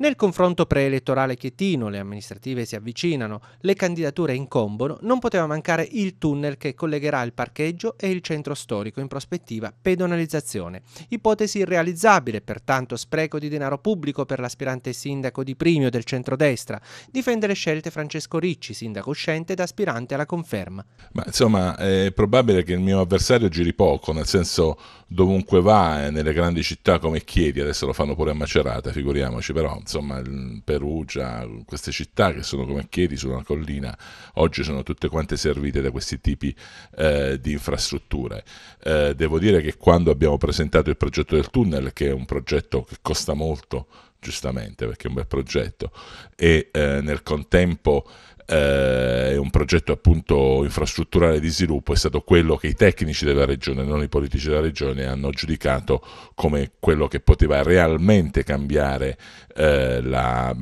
Nel confronto preelettorale chietino le amministrative si avvicinano, le candidature incombono, non poteva mancare il tunnel che collegherà il parcheggio e il centro storico in prospettiva pedonalizzazione. Ipotesi irrealizzabile, pertanto spreco di denaro pubblico per l'aspirante sindaco di Primio del centrodestra. Difende le scelte Francesco Ricci, sindaco uscente ed aspirante alla conferma. Ma insomma è probabile che il mio avversario giri poco, nel senso dovunque va, eh, nelle grandi città come Chieti, adesso lo fanno pure a Macerata, figuriamoci però insomma Perugia, queste città che sono come Chieri su una collina, oggi sono tutte quante servite da questi tipi eh, di infrastrutture. Eh, devo dire che quando abbiamo presentato il progetto del tunnel, che è un progetto che costa molto, giustamente perché è un bel progetto, e eh, nel contempo eh, un progetto appunto infrastrutturale di sviluppo è stato quello che i tecnici della regione, non i politici della regione, hanno giudicato come quello che poteva realmente cambiare eh, la,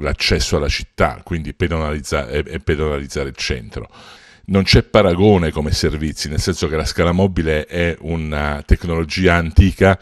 l'accesso alla città, quindi pedonalizza- e pedonalizzare il centro non c'è paragone come servizi, nel senso che la scala mobile è una tecnologia antica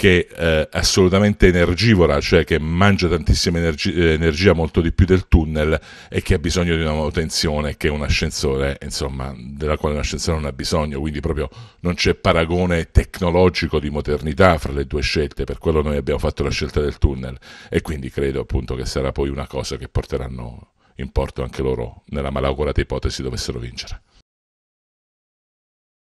che eh, è assolutamente energivora, cioè che mangia tantissima energi- eh, energia, molto di più del tunnel e che ha bisogno di una manutenzione che un ascensore, insomma, della quale un ascensore non ha bisogno, quindi proprio non c'è paragone tecnologico di modernità fra le due scelte, per quello noi abbiamo fatto la scelta del tunnel e quindi credo appunto che sarà poi una cosa che porteranno in porto anche loro nella malaugurata ipotesi dovessero vincere.